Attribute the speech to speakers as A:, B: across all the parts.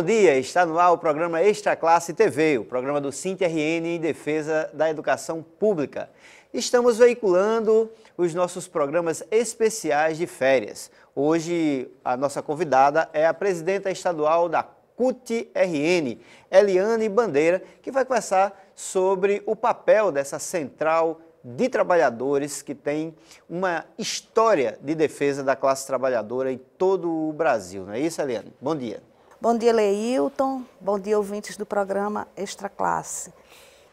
A: bom dia! Está no ar o programa Extra Classe TV, o programa do CINTRN em defesa da educação pública. Estamos veiculando os nossos programas especiais de férias. Hoje, a nossa convidada é a presidenta estadual da CUT-RN, Eliane Bandeira, que vai conversar sobre o papel dessa central de trabalhadores que tem uma história de defesa da classe trabalhadora em todo o Brasil. Não é isso, Eliane? Bom dia.
B: Bom dia, Leilton. Bom dia, ouvintes do programa Extra
A: Classe.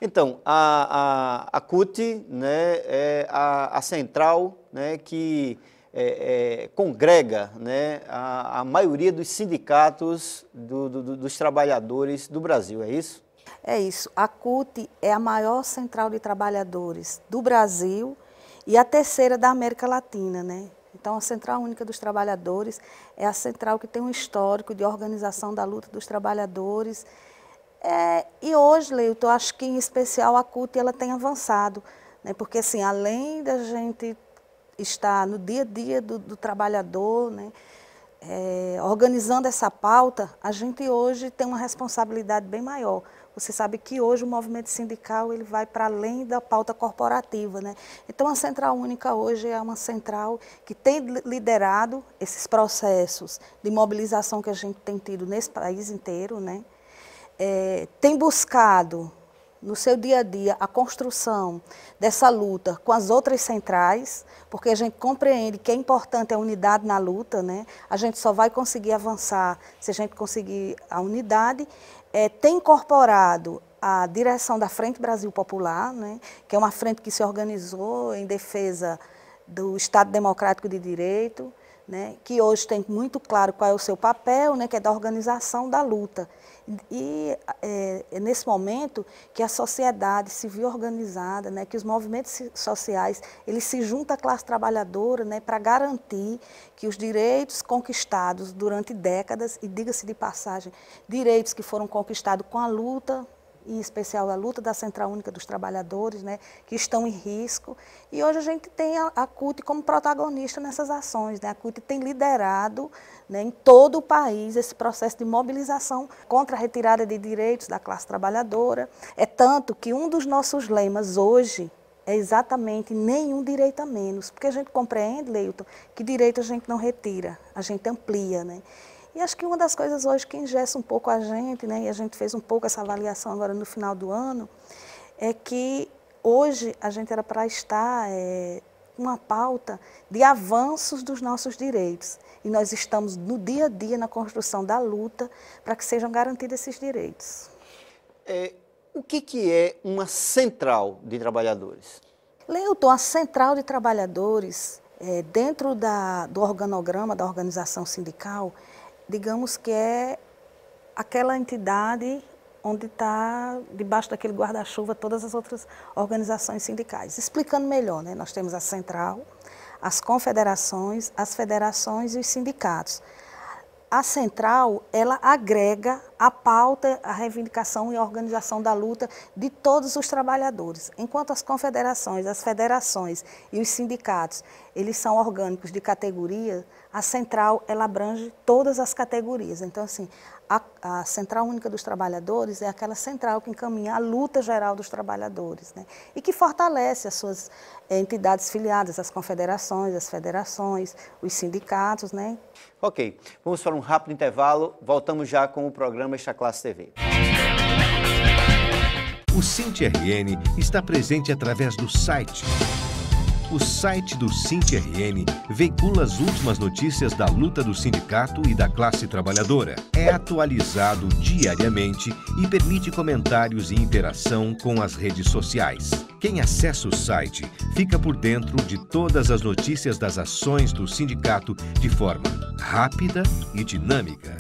A: Então, a, a, a CUT né, é a, a central né, que é, é, congrega né, a, a, maioria dos sindicatos do, do, dos trabalhadores do Brasil, é isso?
B: É isso. A CUT é a maior central de trabalhadores do Brasil e a terceira da América Latina, né? Então, a Central Única dos Trabalhadores é a central que tem um histórico de organização da luta dos trabalhadores. É, e hoje, Leito, acho que em especial a CUT ela tem avançado, né? porque assim, além da gente estar no dia a dia do, do trabalhador, né? É, organizando essa pauta, a gente hoje tem uma responsabilidade bem maior, você sabe que hoje o movimento sindical ele vai para além da pauta corporativa, né? Então a Central Única hoje é uma central que tem liderado esses processos de mobilização que a gente tem tido nesse país inteiro, né? É, tem buscado no seu dia a dia a construção dessa luta com as outras centrais, porque a gente compreende que é importante a unidade na luta, né? A gente só vai conseguir avançar se a gente conseguir a unidade. É, tem incorporado a direção da Frente Brasil Popular, né? Que é uma frente que se organizou em defesa do Estado Democrático de Direito, né? Que hoje tem muito claro qual é o seu papel, né? Que é da organização da luta. E é, é, nesse momento que a sociedade civil organizada, né, que os movimentos sociais, eles se juntam à classe trabalhadora né, para garantir que os direitos conquistados durante décadas, e diga-se de passagem, direitos que foram conquistados com a luta em especial a luta da Central Única dos Trabalhadores, né, que estão em risco. E hoje a gente tem a, a CUT como protagonista nessas ações. Né? A CUT tem liderado né, em todo o país esse processo de mobilização contra a retirada de direitos da classe trabalhadora. É tanto que um dos nossos lemas hoje é exatamente nenhum direito a menos, porque a gente compreende, Leilton, que direito a gente não retira, a gente amplia, né? E acho que uma das coisas hoje que ingessa um pouco a gente, né, e a gente fez um pouco essa avaliação agora no final do ano, é que hoje a gente era para estar é, uma pauta de avanços dos nossos direitos. E nós estamos no dia a dia na construção da luta para que sejam garantidos esses direitos.
A: É, o que, que é uma central de trabalhadores?
B: Leuton, a central de trabalhadores, é, dentro da, do organograma da organização sindical, digamos que é aquela entidade onde está debaixo daquele guarda-chuva todas as outras organizações sindicais. Explicando melhor, né? nós temos a central, as confederações, as federações e os sindicatos a central ela agrega a pauta, a reivindicação e a organização da luta de todos os trabalhadores, enquanto as confederações, as federações e os sindicatos eles são orgânicos de categoria, a central ela abrange todas as categorias. Então assim, a, a, Central Única dos Trabalhadores é aquela central que encaminha a luta geral dos trabalhadores né? e que fortalece as suas eh, entidades filiadas, as confederações, as federações, os sindicatos. Né?
A: Ok, vamos para um rápido intervalo, voltamos já com o programa Esta Classe TV.
C: O CINTRN está presente através do site o site do SINTRN veicula as últimas notícias da luta do sindicato e da classe trabalhadora. É atualizado diariamente e permite comentários e interação com as redes sociais. Quem acessa o site fica por dentro de todas as notícias das ações do sindicato de forma rápida e dinâmica.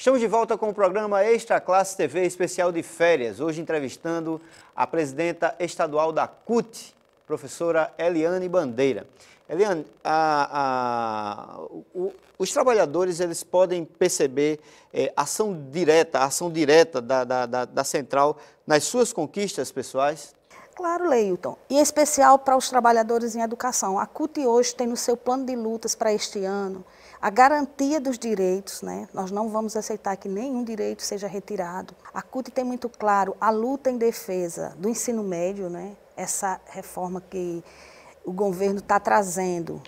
A: Estamos de volta com o programa Extra Classe TV especial de férias, hoje entrevistando a presidenta estadual da CUT, professora Eliane Bandeira. Eliane, a, a, o, os trabalhadores eles podem perceber é, ação direta, ação direta da, da, da, da central nas suas conquistas pessoais?
B: Claro, Leilton. E em especial para os trabalhadores em educação. A CUT hoje tem no seu plano de lutas para este ano a garantia dos direitos, né? Nós não vamos aceitar que nenhum direito seja retirado. A CUT tem muito claro a luta em defesa do ensino médio, né? Essa reforma que o governo está trazendo,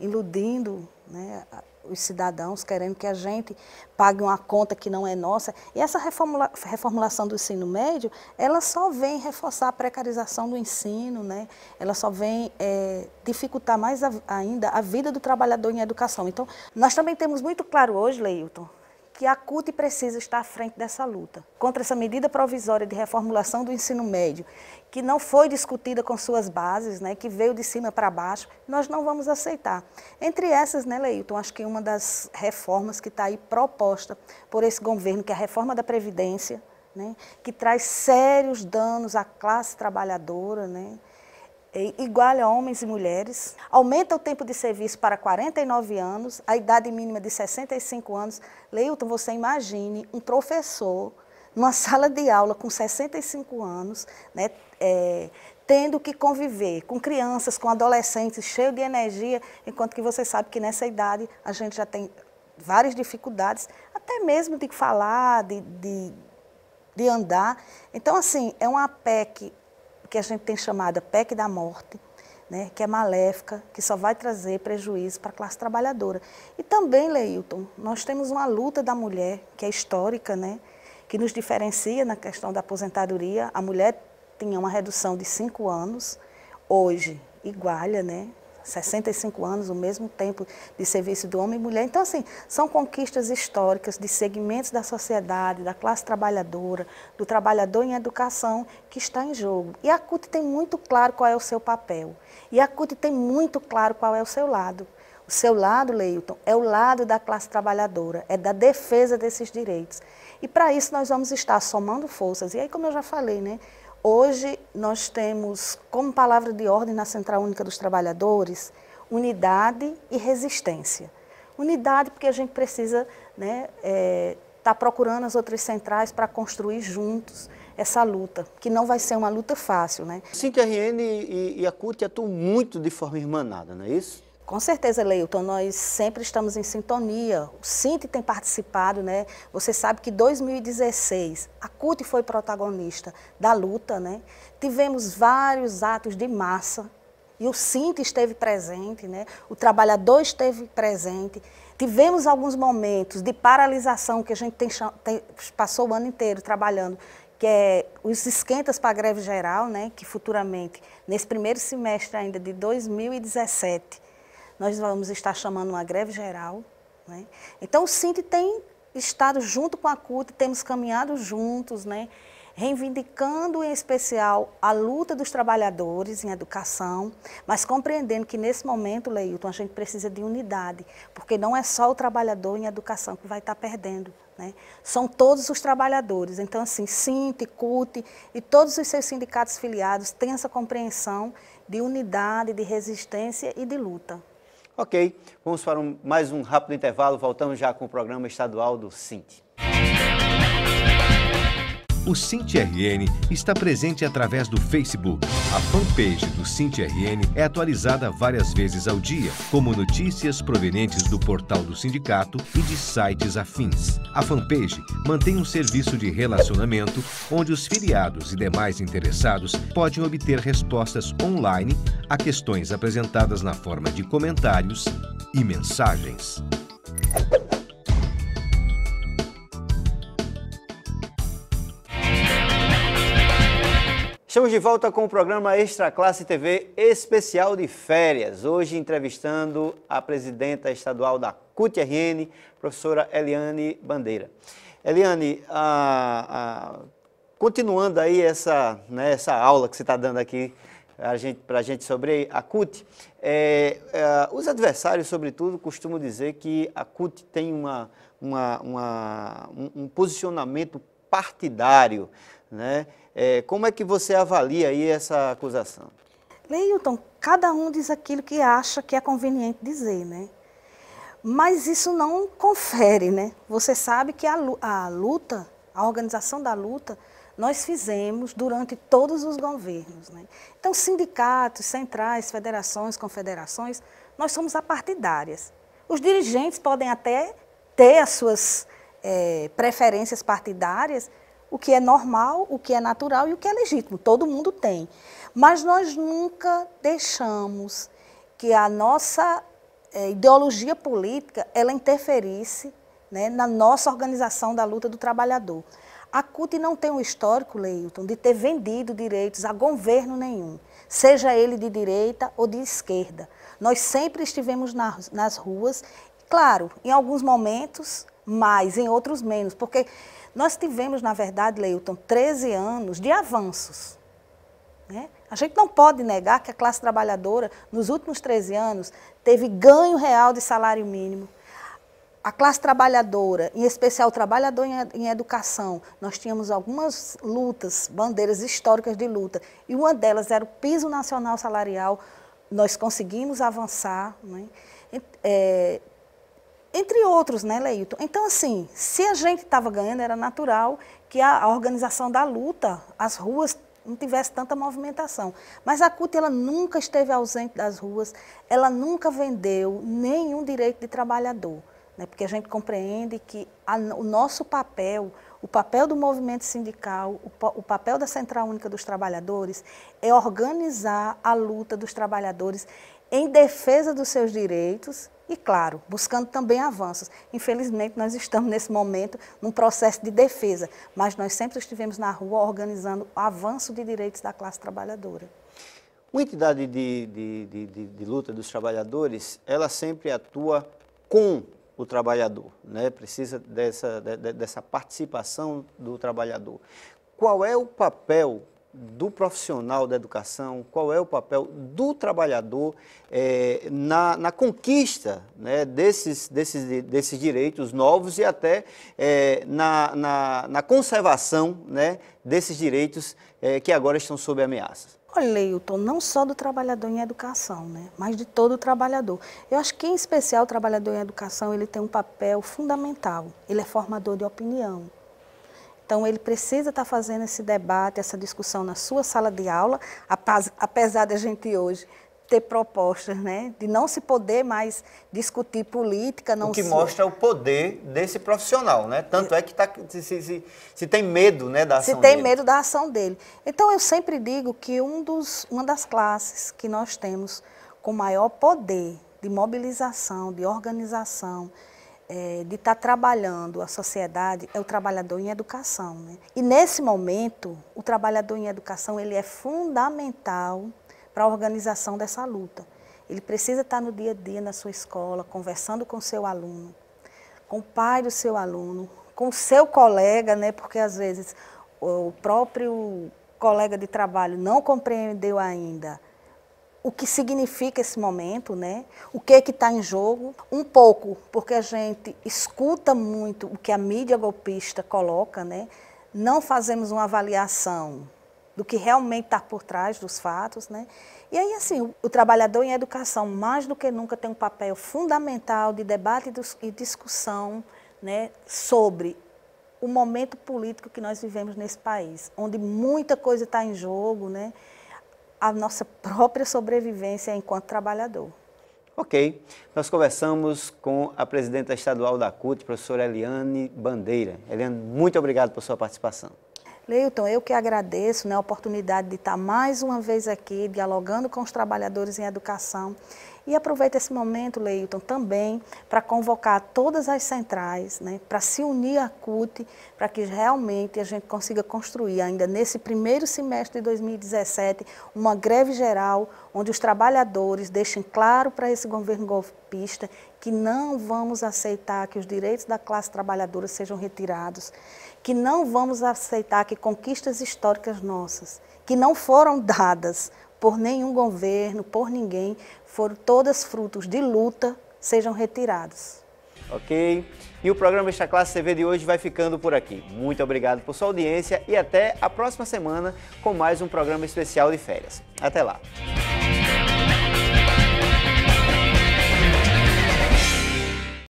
B: iludindo né, os cidadãos, querendo que a gente pague uma conta que não é nossa. E essa reformula, reformulação do ensino médio, ela só vem reforçar a precarização do ensino, né? ela só vem é, dificultar mais a, ainda a vida do trabalhador em educação. Então, nós também temos muito claro hoje, Leilton, que a CUT precisa estar à frente dessa luta. Contra essa medida provisória de reformulação do ensino médio, que não foi discutida com suas bases, né, que veio de cima para baixo, nós não vamos aceitar. Entre essas, né, Leilton, acho que uma das reformas que está aí proposta por esse governo, que é a reforma da Previdência, né, que traz sérios danos à classe trabalhadora, né, igual a homens e mulheres, aumenta o tempo de serviço para 49 anos, a idade mínima de 65 anos. Leilton, você imagine um professor numa sala de aula com 65 anos, né, é, tendo que conviver com crianças, com adolescentes, cheio de energia, enquanto que você sabe que nessa idade a gente já tem várias dificuldades, até mesmo de falar, de, de, de andar. Então, assim, é uma PEC que a gente tem chamada PEC da morte, né, que é maléfica, que só vai trazer prejuízo para a classe trabalhadora. E também, Leilton, nós temos uma luta da mulher, que é histórica, né, que nos diferencia na questão da aposentadoria. A mulher tinha uma redução de cinco anos, hoje igualha, né, 65 anos, o mesmo tempo de serviço do homem e mulher. Então, assim, são conquistas históricas de segmentos da sociedade, da classe trabalhadora, do trabalhador em educação que está em jogo. E a CUT tem muito claro qual é o seu papel. E a CUT tem muito claro qual é o seu lado. O seu lado, Leilton, é o lado da classe trabalhadora, é da defesa desses direitos. E para isso nós vamos estar somando forças. E aí, como eu já falei, né? Hoje nós temos como palavra de ordem na Central Única dos Trabalhadores unidade e resistência. Unidade porque a gente precisa né, é, tá procurando as outras centrais para construir juntos essa luta, que não vai ser uma luta
A: fácil. Né? Cintia RN e, e a CUT atuam muito de forma irmanada, não é isso? Com
B: certeza, Leilton, nós sempre estamos em sintonia. O Cinti tem participado, né? Você sabe que 2016 a CUT foi protagonista da luta, né? Tivemos vários atos de massa e o Cinti esteve presente, né? O trabalhador esteve presente. Tivemos alguns momentos de paralisação que a gente tem, tem, passou o ano inteiro trabalhando, que é os esquentas para a greve geral, né? Que futuramente, nesse primeiro semestre ainda de 2017 nós vamos estar chamando uma greve geral. Né? Então, o Sinti tem estado junto com a CUT, temos caminhado juntos, né? reivindicando em especial a luta dos trabalhadores em educação, mas compreendendo que nesse momento, Leilton, a gente precisa de unidade, porque não é só o trabalhador em educação que vai estar perdendo, né? São todos os trabalhadores. Então, assim, Sinte, CUT e todos os seus sindicatos filiados têm essa compreensão de unidade, de resistência e de luta.
A: Ok, vamos para um, mais um rápido intervalo. Voltamos já com o programa estadual do Cinti.
C: O CintRN está presente através do Facebook. A fanpage do CintRN é atualizada várias vezes ao dia, como notícias provenientes do portal do sindicato e de sites afins. A fanpage mantém um serviço de relacionamento onde os filiados e demais interessados podem obter respostas online a questões apresentadas na forma de comentários e mensagens.
A: Estamos de volta com o programa Extra Classe TV especial de férias. Hoje entrevistando a presidenta estadual da CUT-RN, professora Eliane Bandeira. Eliane, a, a, continuando aí essa, né, essa aula que você está dando aqui para a gente, gente sobre a CUT, é, é, os adversários, sobretudo, costumam dizer que a CUT tem uma, uma, uma um, um posicionamento partidário né? É, como é que você avalia aí essa acusação?
B: Leilton, cada um diz aquilo que acha que é conveniente dizer, né? Mas isso não confere, né? Você sabe que a luta, a organização da luta, nós fizemos durante todos os governos. Né? Então, sindicatos, centrais, federações, confederações, nós somos apartidárias. Os dirigentes podem até ter as suas é, preferências partidárias, o que é normal, o que é natural e o que é legítimo. Todo mundo tem. Mas nós nunca deixamos que a nossa eh, ideologia política ela interferisse né, na nossa organização da luta do trabalhador. A CUT não tem um histórico, Leilton, de ter vendido direitos a governo nenhum, seja ele de direita ou de esquerda. Nós sempre estivemos na, nas ruas, claro, em alguns momentos mais, em outros menos, porque nós tivemos, na verdade, Leilton, 13 anos de avanços. Né? A gente não pode negar que a classe trabalhadora, nos últimos 13 anos, teve ganho real de salário mínimo. A classe trabalhadora, em especial o trabalhador em educação, nós tínhamos algumas lutas, bandeiras históricas de luta, e uma delas era o piso nacional salarial. Nós conseguimos avançar. Né? É, entre outros, né, Leito? Então, assim, se a gente estava ganhando, era natural que a, a, organização da luta, as ruas não tivesse tanta movimentação. Mas a CUT ela nunca esteve ausente das ruas, ela nunca vendeu nenhum direito de trabalhador, né? porque a gente compreende que a, o nosso papel, o papel do movimento sindical, o, o papel da Central Única dos Trabalhadores é organizar a luta dos trabalhadores em defesa dos seus direitos e, claro, buscando também avanços. Infelizmente, nós estamos nesse momento num processo de defesa, mas nós sempre estivemos na rua organizando o avanço de direitos da classe trabalhadora.
A: Uma entidade de, de, de, de luta dos trabalhadores, ela sempre atua com o trabalhador, né? precisa dessa, dessa participação do trabalhador. Qual é o papel do profissional da educação, qual é o papel do trabalhador é, na, na, conquista né, desses, desses, desses direitos novos e até é, na, na, na, conservação né, desses direitos é, que agora estão sob ameaça?
B: Olha, Leilton, não só do trabalhador em educação, né? mas de todo o trabalhador. Eu acho que, em especial, o trabalhador em educação ele tem um papel fundamental. Ele é formador de opinião, então, ele precisa estar tá fazendo esse debate, essa discussão na sua sala de aula, apesar de a gente hoje ter propostas, né? De não se poder mais discutir política, não o que se... mostra
A: o poder desse profissional, né? Tanto é que tá, se, se, se tem medo, né, da ação Se tem dele. medo
B: da ação dele. Então eu sempre digo que um dos, uma das classes que nós temos com maior poder de mobilização, de organização, é, de estar tá trabalhando a sociedade é o trabalhador em educação. Né? E nesse momento, o trabalhador em educação ele é fundamental para a organização dessa luta. Ele precisa estar tá no dia a dia na sua escola, conversando com seu aluno, com o pai do seu aluno, com o seu colega, né? porque às vezes o próprio colega de trabalho não compreendeu ainda o que significa esse momento, né? O que é que está em jogo? Um pouco, porque a gente escuta muito o que a mídia golpista coloca, né? Não fazemos uma avaliação do que realmente está por trás dos fatos, né? E aí, assim, o, o, trabalhador em educação, mais do que nunca, tem um papel fundamental de debate e discussão, né? Sobre o momento político que nós vivemos nesse país, onde muita coisa está em jogo, né? a nossa própria sobrevivência enquanto trabalhador.
A: Ok. Nós conversamos com a presidenta estadual da CUT, professora Eliane Bandeira. Eliane, muito obrigado por sua participação.
B: Leilton, eu que agradeço né, a oportunidade de estar mais uma vez aqui dialogando com os trabalhadores em educação. E aproveito esse momento, Leilton, também para convocar todas as centrais, né, para se unir à CUT, para que realmente a gente consiga construir, ainda nesse primeiro semestre de 2017, uma greve geral, onde os trabalhadores deixem claro para esse governo golpista que não vamos aceitar que os direitos da classe trabalhadora sejam retirados, que não vamos aceitar que conquistas históricas nossas, que não foram dadas por nenhum governo, por ninguém, foram todas frutos de luta, sejam retiradas.
A: Ok? E o programa Esta Classe TV de hoje vai ficando por aqui. Muito obrigado por sua audiência e até a próxima semana com mais um programa especial de férias. Até lá!